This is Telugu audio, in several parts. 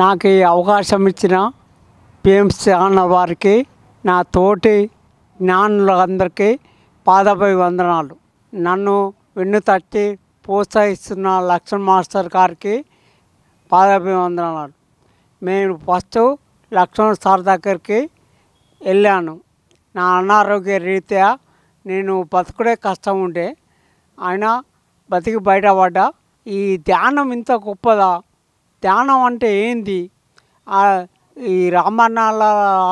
నాకు ఈ అవకాశం ఇచ్చిన పిఎం అన్న వారికి నా తోటి జ్ఞానులందరికీ పాదపై వందనాలు నన్ను వెన్ను తట్టి ప్రోత్సహిస్తున్న లక్ష్మణ్ మాస్టర్ గారికి పాదపై వందనాలు నేను ఫస్ట్ లక్ష్మణ్ సార్ దగ్గరికి వెళ్ళాను నా అనారోగ్య రీత్యా నేను బతుకుడే కష్టం ఉండే ఆయన బతికి బయటపడ్డా ఈ ధ్యానం ఇంత గొప్పదా ధ్యానం అంటే ఏంది ఈ రామాయణాల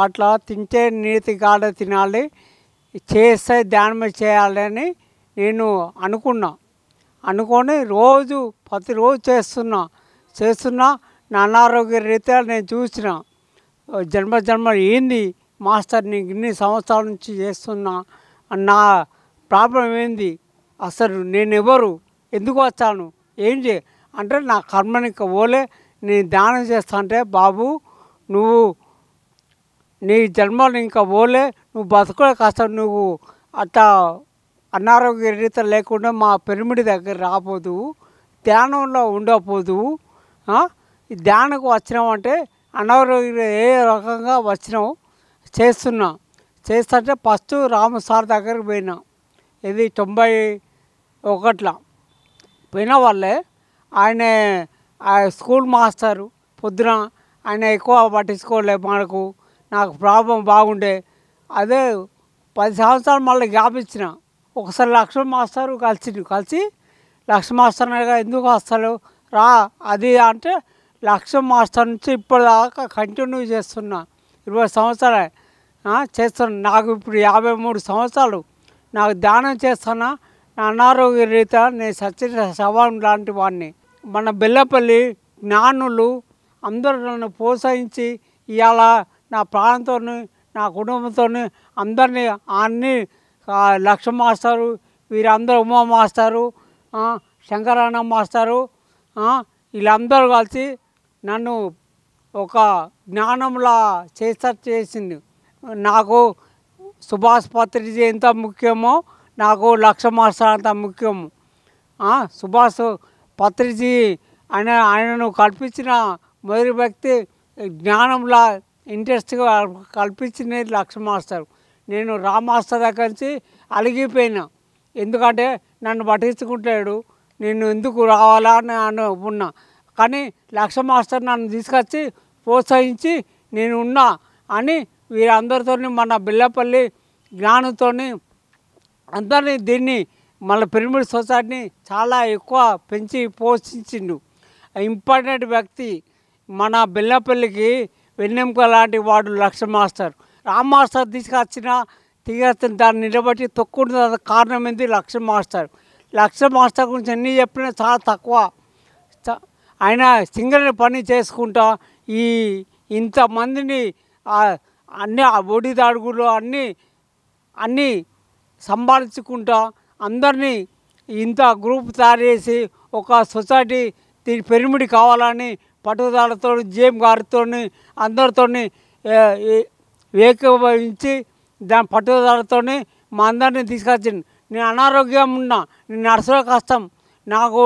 అట్లా తింటే నీతి గాడ తినాలి చేస్తే ధ్యానం చేయాలని నేను అనుకున్నా అనుకొని రోజు ప్రతిరోజు చేస్తున్నా చేస్తున్నా నా అనారోగ్య రీత్యా నేను చూసిన జన్మ జన్మ ఏంది మాస్టర్ నీకు ఇన్ని సంవత్సరాల నుంచి చేస్తున్నా నా ప్రాబ్లం ఏంది అసలు నేను ఎవరు ఎందుకు వచ్చాను ఏం చే అంటే నా కర్మని ఓలే నేను దానం చేస్తా అంటే బాబు నువ్వు నీ జన్మలు ఇంకా పోలే నువ్వు బతుకులే కాస్త నువ్వు అట్ట అనారోగ్య రీత లేకుండా మా పెరుమిడి దగ్గర రాబోదు ధ్యానంలో ఉండకపోదు ధ్యానకు వచ్చినామంటే అనారోగ్య ఏ రకంగా వచ్చినావు చేస్తున్నా చేస్తుంటే ఫస్ట్ రాము సార్ దగ్గరికి పోయినా ఇది తొంభై ఒకట్లా పోయిన వాళ్ళే ఆయనే స్కూల్ మాస్టరు పొద్దున ఆయన ఎక్కువ పట్టించుకోలే మనకు నాకు ప్రాబ్లం బాగుండే అదే పది సంవత్సరాలు మళ్ళీ గ్యాప్ ఇచ్చిన ఒకసారి లక్ష్మణ్ మాస్టర్ కలిసి కలిసి లక్ష్మణ్ మాస్టర్ ఎందుకు వస్తాడు రా అది అంటే లక్ష్మణ్ మాస్టర్ నుంచి ఇప్పటిదాకా కంటిన్యూ చేస్తున్నా ఇరవై సంవత్సరాలు చేస్తున్నా నాకు ఇప్పుడు యాభై మూడు సంవత్సరాలు నాకు ధ్యానం చేస్తున్నా అనారోగ్య రీత్యా నేను సచిన సవాల్ లాంటి వాడిని మన బిల్లపల్లి జ్ఞానులు అందరూ నన్ను ప్రోత్సహించి ఇవాళ నా ప్రాణంతో నా కుటుంబంతో అందరినీ అన్ని లక్ష మాస్టారు వీరందరూ ఉమా మాస్టారు శంకరాన మాస్టారు వీళ్ళందరూ కలిసి నన్ను ఒక జ్ఞానంలా చేస్త చేసింది నాకు సుభాష్ పత్రిక ఎంత ముఖ్యమో నాకు లక్ష మాస్టర్ అంత ముఖ్యం సుభాష్ పత్రిజీ ఆయన ఆయనను కల్పించిన మొదటి వ్యక్తి జ్ఞానంలా ఇంట్రెస్ట్గా కల్పించింది లక్ష మాస్టర్ నేను రా మాస్టర్ దగ్గర నుంచి అలిగిపోయినా ఎందుకంటే నన్ను పట్టించుకుంటాడు నేను ఎందుకు రావాలా అని ఉన్నా కానీ లక్ష మాస్టర్ నన్ను తీసుకొచ్చి ప్రోత్సహించి నేను ఉన్నా అని వీరందరితో మన బిల్లపల్లి జ్ఞానంతో అందరినీ దీన్ని మన పిరమిడ్ సొసైటీని చాలా ఎక్కువ పెంచి పోషించిండు ఇంపార్టెంట్ వ్యక్తి మన బిల్లపల్లికి వెన్నెంక లాంటి వాడు లక్ష మాస్టర్ రామ్ మాస్టర్ తీసుకొచ్చిన తీసుకొచ్చిన దాన్ని నిలబెట్టి తొక్కుండా కారణం ఏంది లక్ష మాస్టర్ లక్ష మాస్టర్ గురించి ఎన్ని చెప్పినా చాలా తక్కువ ఆయన సింగర్ పని చేసుకుంటా ఈ ఇంతమందిని అన్ని ఒడి దాడుగులు అన్నీ అన్నీ సంపాదించుకుంటా అందరినీ ఇంత గ్రూప్ తయారు చేసి ఒక సొసైటీ దీని పెరిమిడి కావాలని పట్టుదలతో జేఎం గారితో అందరితో ఏకీభవించి దాని పట్టుదలతో మా అందరినీ తీసుకొచ్చింది నేను అనారోగ్యం ఉన్నా నేను నర్సులో కష్టం నాకు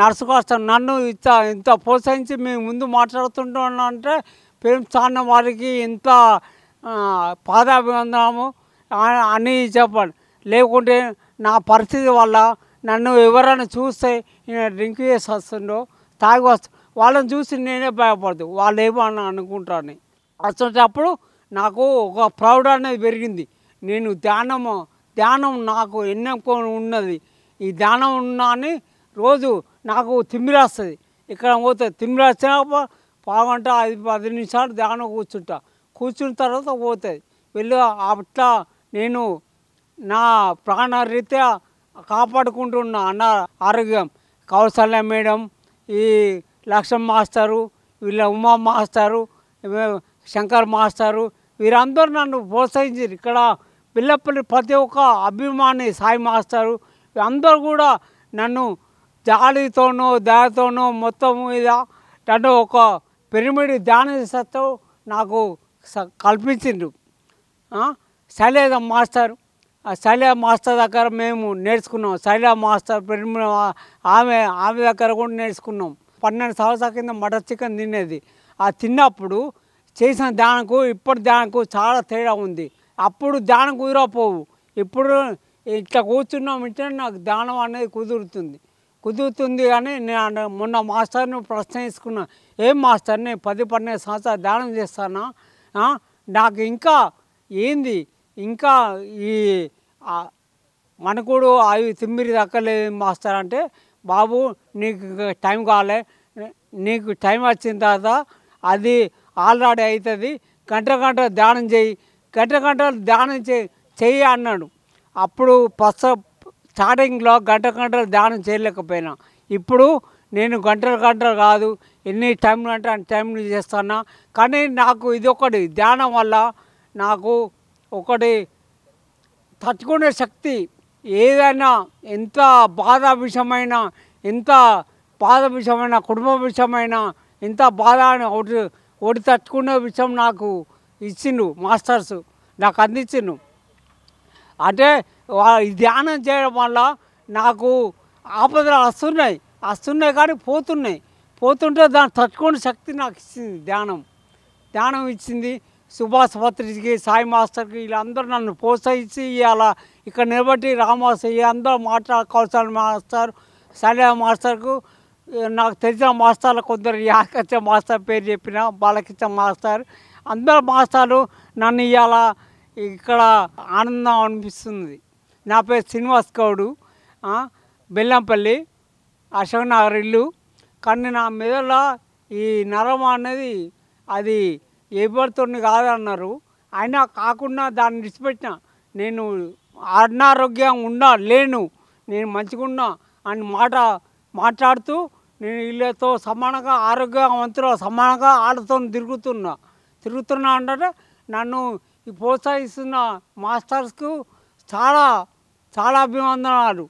నర్సు కష్టం నన్ను ఇంత ఇంత ప్రోత్సహించి మేము ముందు మాట్లాడుతుంటున్నా అంటే పేరు చాలా వారికి ఇంత పాదాభివందనము అని చెప్పండి లేకుంటే నా పరిస్థితి వల్ల నన్ను ఎవరైనా చూస్తే డ్రింక్ చేసి వస్తుండో తాగి వస్తు వాళ్ళని చూసి నేనే భయపడదు వాళ్ళు ఏమన్నా అనుకుంటాను అసలు నాకు ఒక ప్రౌడ్ అనేది పెరిగింది నేను ధ్యానము ధ్యానం నాకు ఎన్నుకొని ఉన్నది ఈ ధ్యానం ఉన్నా రోజు నాకు తిమ్మిరాస్తుంది ఇక్కడ పోతే తిమ్మిరాచ్చినాక పావంట ఐదు పది నిమిషాలు ధ్యానం కూర్చుంటా కూర్చున్న తర్వాత పోతుంది వెళ్ళి అట్లా నేను నా ప్రాణరీత్యా కాపాడుకుంటున్న అన్న ఆరోగ్యం కౌసల్య మేడం ఈ లక్ష్మ మాస్టరు వీళ్ళ ఉమా మాస్టరు శంకర్ మాస్టరు వీరందరూ నన్ను ప్రోత్సహించారు ఇక్కడ పిల్లపల్లి ప్రతి ఒక్క అభిమాని సాయి మాస్టరు అందరూ కూడా నన్ను జాలితోనో దయతోనో మొత్తం మీద నన్ను ఒక పెరిమిడి ధ్యాన సత్తు నాకు కల్పించిండ్రు శైలజ మాస్టర్ సలే మాస్టర్ దగ్గర మేము నేర్చుకున్నాం సలే మాస్టర్ పెరిమిన ఆమె ఆమె దగ్గర కూడా నేర్చుకున్నాం పన్నెండు సంవత్సరాల కింద మటర్ చికెన్ తినేది ఆ తిన్నప్పుడు చేసిన దానికి ఇప్పటి దానికి చాలా తేడా ఉంది అప్పుడు దానం కుదిరపోవు ఇప్పుడు ఇట్లా కూర్చున్నాం ఇంటే నాకు దానం అనేది కుదురుతుంది కుదురుతుంది కానీ నేను మొన్న మాస్టర్ని ప్రశ్నించుకున్నా ఏం మాస్టర్ని పది పన్నెండు సంవత్సరాలు దానం చేస్తానా నాకు ఇంకా ఏంది ఇంకా ఈ మనకుడు అవి తిమ్మిరి దక్కలే మాస్టర్ అంటే బాబు నీకు టైం కాలే నీకు టైం వచ్చిన తర్వాత అది ఆల్రెడీ అవుతుంది గంట గంట ధ్యానం చేయి గంట గంట ధ్యానం చేయి అన్నాడు అప్పుడు ఫస్ట్ స్టార్టింగ్లో గంట గంటలు ధ్యానం చేయలేకపోయినా ఇప్పుడు నేను గంటలు గంటలు కాదు ఎన్ని టైంలు అంటే అన్ని టైంలు చేస్తున్నా కానీ నాకు ఇది ఒకటి ధ్యానం వల్ల నాకు ఒకటి తట్టుకునే శక్తి ఏదైనా ఎంత బాధ విషమైన ఎంత బాధ విషయమైన కుటుంబ విషయమైన ఎంత బాధ అని ఒకటి ఒకటి తట్టుకునే విషయం నాకు ఇచ్చిండు మాస్టర్స్ నాకు అందించిండు అంటే ధ్యానం చేయడం వల్ల నాకు ఆపదలు వస్తున్నాయి వస్తున్నాయి కానీ పోతున్నాయి పోతుంటే దాన్ని తట్టుకునే శక్తి నాకు ఇచ్చింది ధ్యానం ధ్యానం ఇచ్చింది సుభాష్ పత్రికి సాయి మాస్టర్కి వీళ్ళందరూ నన్ను ప్రోత్సహించి ఇలా ఇక్కడ నిలబట్టి రామాస్టర్ అందరూ మాట్లాడుకోవాల్సిన మాస్టర్ సలహా మాస్టర్కు నాకు తెలిసిన మాస్టర్లు కొందరు యాకచ్చ మాస్టర్ పేరు చెప్పిన బాలకిచ్చ మాస్టర్ అందరు మాస్టర్లు నన్ను ఇవాళ ఇక్కడ ఆనందం అనిపిస్తుంది నా పేరు శ్రీనివాస్ గౌడు బెల్లంపల్లి అశోక్ నగర్ ఇల్లు కానీ నా మెదడులో ఈ నరం అనేది అది ఎవరితో కాదన్నారు అయినా కాకుండా దాన్ని విడిచిపెట్టిన నేను అనారోగ్యం ఉన్నా లేను నేను మంచిగున్నా అని మాట మాట్లాడుతూ నేను వీళ్ళతో సమానంగా ఆరోగ్యవంతులు సమానంగా ఆడతో తిరుగుతున్నా తిరుగుతున్నా అంటే నన్ను ప్రోత్సహిస్తున్న మాస్టర్స్కు చాలా చాలా అభివందనాలు